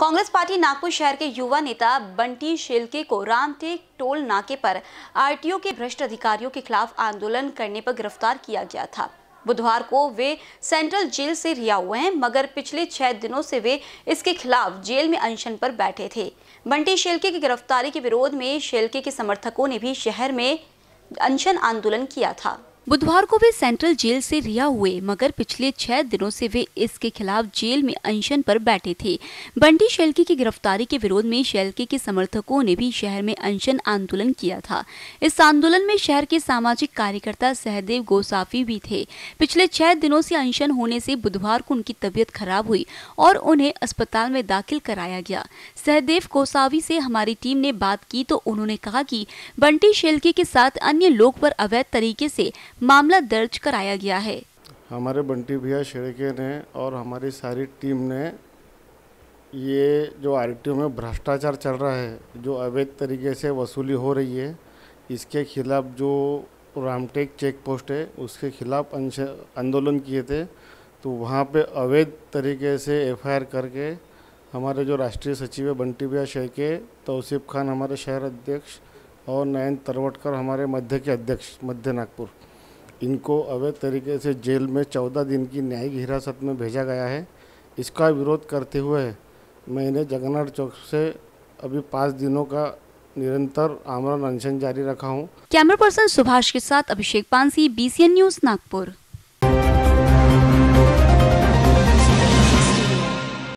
Congress party Nagpur शहर के युवा नेता बंटी शेलके को रामटेक टोल नाके पर आरटीओ के भ्रष्ट अधिकारियों के खिलाफ आंदोलन करने पर गिरफ्तार किया गया था बुधवार को वे सेंट्रल जेल से रिहा हुए हैं मगर पिछले छह दिनों से वे इसके खिलाफ जेल में अनशन पर बैठे थे बंटी शेलके की गिरफ्तारी के विरोध में शेलके के समर्थकों ने भी शहर में अनशन आंदोलन किया था बुधवार को वे सेंट्रल जेल से रिहा हुए मगर पिछले छह दिनों से वे इसके खिलाफ जेल में अनशन पर बैठे थे बंटी शेल्के की गिरफ्तारी के विरोध में शेलके के समर्थकों ने भी शहर में अनशन आंदोलन किया था इस आंदोलन में शहर के सामाजिक कार्यकर्ता सहदेव गोसाफी भी थे पिछले छह दिनों से अनशन होने से बुधवार को उनकी तबीयत खराब हुई और उन्हें अस्पताल में दाखिल कराया गया सहदेव गोसावी से हमारी टीम ने बात की तो उन्होंने कहा की बंटी शेलके के साथ अन्य लोग पर अवैध तरीके से मामला दर्ज कराया गया है हमारे बंटी भैया शेड़के ने और हमारी सारी टीम ने ये जो आर में भ्रष्टाचार चल रहा है जो अवैध तरीके से वसूली हो रही है इसके खिलाफ जो रामटेक चेक पोस्ट है उसके खिलाफ आंदोलन किए थे तो वहाँ पे अवैध तरीके से एफआईआर करके हमारे जो राष्ट्रीय सचिव है बंटी भैया शेड़के तोसीफ़ खान हमारे शहर अध्यक्ष और नयन तरवटकर हमारे मध्य के अध्यक्ष मध्य नागपुर इनको अवैध तरीके से जेल में चौदह दिन की न्यायिक हिरासत में भेजा गया है इसका विरोध करते हुए मैंने जगन्नाथ चौक से अभी पाँच दिनों का निरंतर आमरण अनशन जारी रखा हूँ कैमरा पर्सन सुभाष के साथ अभिषेक पानसी बी न्यूज़ नागपुर